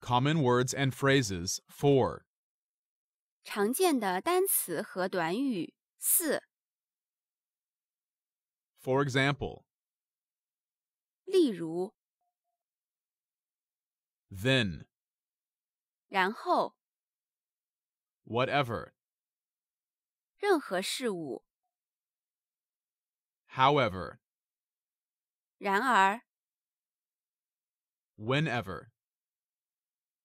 Common words and phrases 4. For example, 例如，then, 然后 whatever, 任何事物，however, 然而 whenever.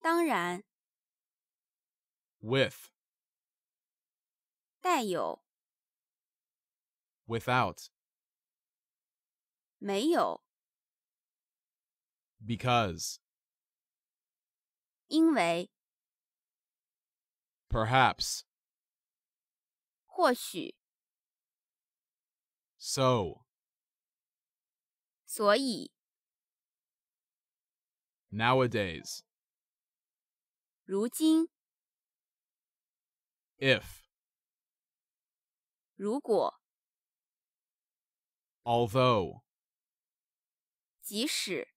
当然。With. 带有。Without. 没有。Because. 因为。Perhaps. 或许。So. 所以。Nowadays. 如今，if，如果，although，即使。